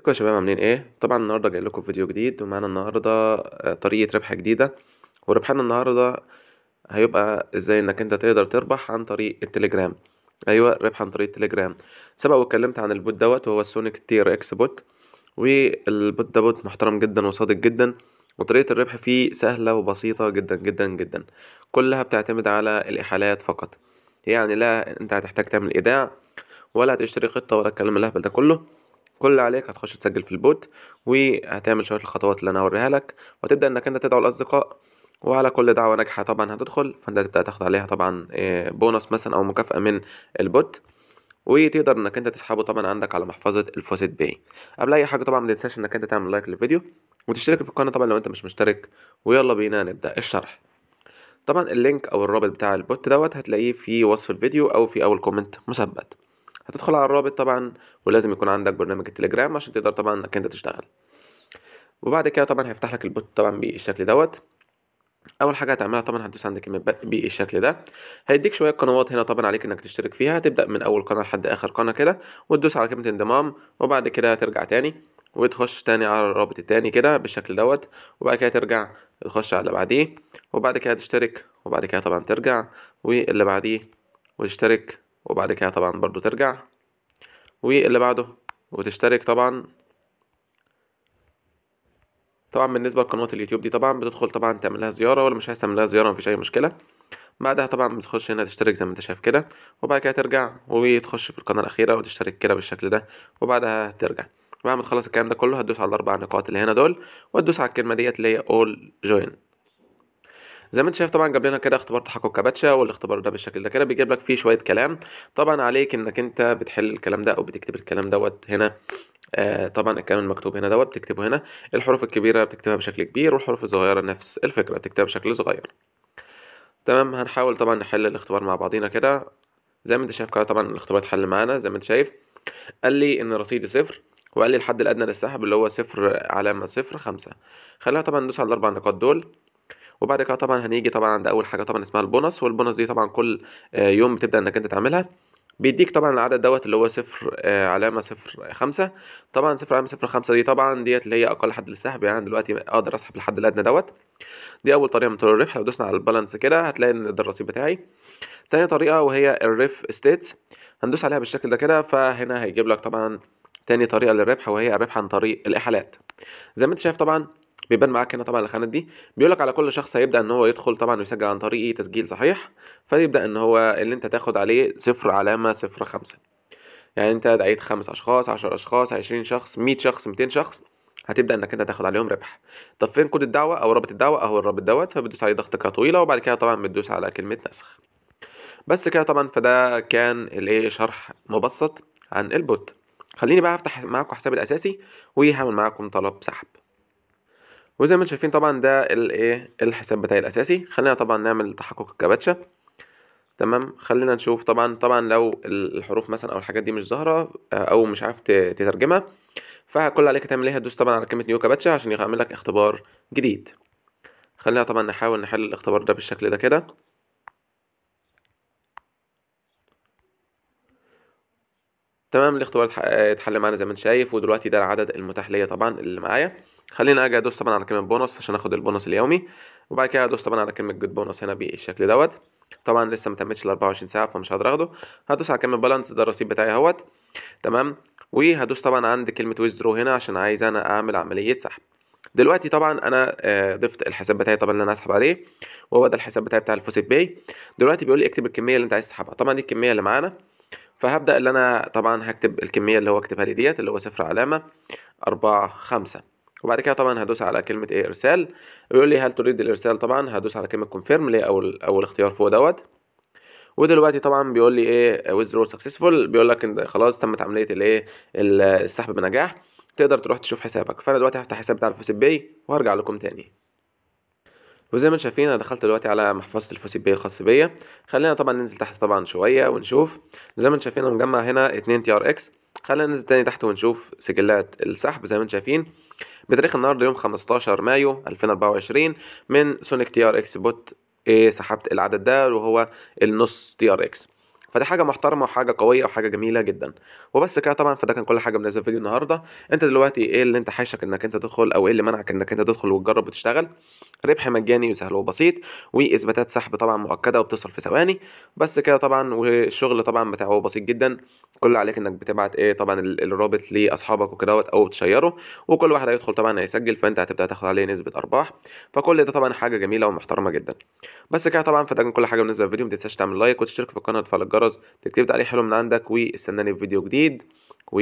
ازيكم يا شباب عاملين ايه طبعا النهارده جاي لكم فيديو جديد ومعانا النهارده آه، طريقه ربح جديده وربحنا النهارده هيبقى ازاي انك انت تقدر تربح عن طريق التليجرام ايوه ربح عن طريق التليجرام سبق واتكلمت عن البوت دوت وهو السونيك تي ار اكس بوت والبوت ده بوت محترم جدا وصادق جدا وطريقه الربح فيه سهله وبسيطه جدا جدا جدا كلها بتعتمد على الاحالات فقط يعني لا انت هتحتاج تعمل ايداع ولا هتشتري خطه ولا الكلام الاهبل ده كله كل اللي عليك هتخش تسجل في البوت وهتعمل شويه الخطوات اللي انا هوريها لك وتبدا انك انت تدعو الاصدقاء وعلى كل دعوه ناجحه طبعا هتدخل فانت هتبدا تاخد عليها طبعا آه، بونص مثلا او مكافاه من البوت وتقدر انك انت تسحبه طبعا عندك على محفظه الفوسيت باي قبل اي حاجه طبعا ما تنساش انك انت تعمل لايك للفيديو وتشترك في القناه طبعا لو انت مش مشترك ويلا بينا نبدا الشرح طبعا اللينك او الرابط بتاع البوت دوت هتلاقيه في وصف الفيديو او في اول كومنت مثبت هتدخل على الرابط طبعا ولازم يكون عندك برنامج التليجرام عشان تقدر طبعا انك انت تشتغل وبعد كده طبعا هيفتح لك البوت طبعا بالشكل دوت اول حاجه هتعملها طبعا هتدوس عند كلمه بالشكل ده هيديك شويه قنوات هنا طبعا عليك انك تشترك فيها هتبدا من اول قناه لحد اخر قناه كده وتدوس على كلمه انضمام وبعد كده ترجع تاني وتخش تاني على الرابط التاني كده بالشكل دوت وبعد كده ترجع تخش على اللي بعديه وبعد كده تشترك وبعد كده طبعا ترجع واللي بعديه وتشترك وبعد كده طبعا برضو ترجع واللي بعده وتشترك طبعا طبعا بالنسبه لقنوات اليوتيوب دي طبعا بتدخل طبعا تعمل لها زياره ولا مش عايز تعمل لها زياره مفيش اي مشكله بعدها طبعا بتخش هنا تشترك زي ما انت شايف كده وبعد كده ترجع وتخش في القناه الاخيره وتشترك كده بالشكل ده وبعدها ترجع بعد ما تخلص الكلام ده كله هتدوس على الاربع نقاط اللي هنا دول وتدوس على الكلمه ديت اللي هي اول جوين زي ما انت شايف طبعا جاب لنا كده اختبار تحقق كباتشا والاختبار ده بالشكل ده كده بيجيب لك فيه شويه كلام طبعا عليك انك انت بتحل الكلام ده او بتكتب الكلام دوت هنا آه طبعا الكلام المكتوب هنا دوت بتكتبه هنا الحروف الكبيره بتكتبها بشكل كبير والحروف الصغيره نفس الفكره بتكتبها بشكل صغير تمام هنحاول طبعا نحل الاختبار مع بعضينا كده زي ما انت شايف كده طبعا الاختبار اتحل معانا زي ما انت شايف قال لي ان رصيدي صفر وقال لي الحد الادنى للسحب اللي هو صفر علامه صفر خمسة خلينا طبعا ندوس على الاربع نقاط دول وبعد كده طبعا هنيجي طبعا عند اول حاجه طبعا اسمها البونص والبونص دي طبعا كل آه، يوم بتبدا انك انت تعملها بيديك طبعا العدد دوت اللي هو صفر آه، علامة صفر خمسة طبعا صفر علامة صفر خمسة دي طبعا ديت اللي هي أقل حد للسحب يعني دلوقتي أقدر أسحب لحد الأدنى دوت دي أول طريقة من طرق الربح لو دوسنا على البالانس كده هتلاقي إن ده الرصيد بتاعي تاني طريقة وهي الريف ستيتس هندوس عليها بالشكل ده كده فهنا هيجيب لك طبعا تاني طريقة للربح وهي الربح عن طريق الإحالات زي ما أنت شايف طبعا بيبان معاك هنا طبعا الخانات دي بيقول لك على كل شخص هيبدا ان هو يدخل طبعا ويسجل عن طريق تسجيل صحيح فيبدا ان هو اللي انت تاخد عليه صفر علامه صفر خمسة يعني انت دعيت خمس اشخاص عشر اشخاص عشرين شخص مية شخص ميتين شخص هتبدا انك انت تاخد عليهم ربح طب فين كود الدعوه او رابط الدعوه اهو الرابط دوت فبتدوس عليه ضغطه كده طويله وبعد كده طبعا بتدوس على كلمه نسخ بس كده طبعا فده كان الايه شرح مبسط عن البوت خليني بقى افتح معاكم حسابي الاساسي وهعمل معاكم طلب سحب وزي ما انتم شايفين طبعا ده الايه الحساب بتاعي الاساسي خلينا طبعا نعمل تحقق الكباتشا تمام خلينا نشوف طبعا طبعا لو الحروف مثلا او الحاجات دي مش ظاهره آه، او مش عارف تترجمها فكل عليك تعمل ايه هتدوس طبعا على كلمه نيو كاباتشا عشان يعمل لك اختبار جديد خلينا طبعا نحاول نحل الاختبار ده بالشكل ده كده تمام الاختبار اتحل معانا زي ما انت شايف ودلوقتي ده العدد المتاح ليا طبعا اللي معايا خلينا اجي ادوس طبعا على كلمه بونص عشان اخد البونص اليومي وبعد كده ادوس طبعا على كلمه جود بونص هنا بالشكل دوت طبعا لسه ما تمتش ال 24 ساعه فمش هقدر اخده هدوس على كلمه بالانس ده الرصيد بتاعي اهوت تمام وهدوس طبعا عند كلمه ويزدرو هنا عشان عايز انا اعمل عمليه سحب دلوقتي طبعا انا آه، ضفت الحساب بتاعي طبعا اللي انا هسحب عليه وهو ده الحساب بتاعي بتاع الفوسيت باي دلوقتي بيقول لي اكتب الكميه اللي انت عايز تسحبها طبعا دي الكميه اللي معانا فهبدا اللي انا طبعا هكتب الكميه اللي هو كتبها لي ديت اللي هو صفر علامه 4 5 وبعد كده طبعا هدوس على كلمه ايه ارسال بيقول لي هل تريد الارسال طبعا هدوس على كلمه كونفيرم اللي هي اول اول اختيار فوق دوت ودلوقتي طبعا بيقول لي ايه ويزرو سكسسفول بيقول لك ان خلاص تمت عمليه الايه السحب بنجاح تقدر تروح تشوف حسابك فانا دلوقتي هفتح حساب بتاع الفوسيب باي وهرجع لكم تاني وزي ما انتم شايفين انا دخلت دلوقتي على محفظه الفوسيب باي الخاص بيا خلينا طبعا ننزل تحت طبعا شويه ونشوف زي ما انتم شايفين انا مجمع هنا 2 تي ار اكس خلينا ننزل تاني تحت ونشوف سجلات السحب زي ما انتم شايفين بتاريخ النهارده يوم 15 مايو 2024 من سونيك تي ار اكس بوت ايه سحبت العدد ده وهو النص تي ار اكس فدي حاجه محترمه وحاجه قويه وحاجه جميله جدا وبس كده طبعا فده كان كل حاجه بالنسبه فيديو النهارده انت دلوقتي ايه اللي انت حاشك انك انت تدخل او ايه اللي منعك انك انت تدخل وتجرب وتشتغل ربح مجاني وسهل وبسيط واثباتات سحب طبعا مؤكده وبتوصل في ثواني بس كده طبعا والشغل طبعا بتاعه بسيط جدا كل عليك انك بتبعت ايه طبعا الرابط لاصحابك وكده او تشيره وكل واحد هيدخل طبعا هيسجل فانت هتبدا تاخد عليه نسبه ارباح فكل ده طبعا حاجه جميله ومحترمه جدا بس كده طبعا فده كل حاجه بالنسبه للفيديو ما تنساش تعمل لايك وتشترك في القناه وتفعل الجرس تكتب تعليق حلو من عندك واستناني في فيديو جديد و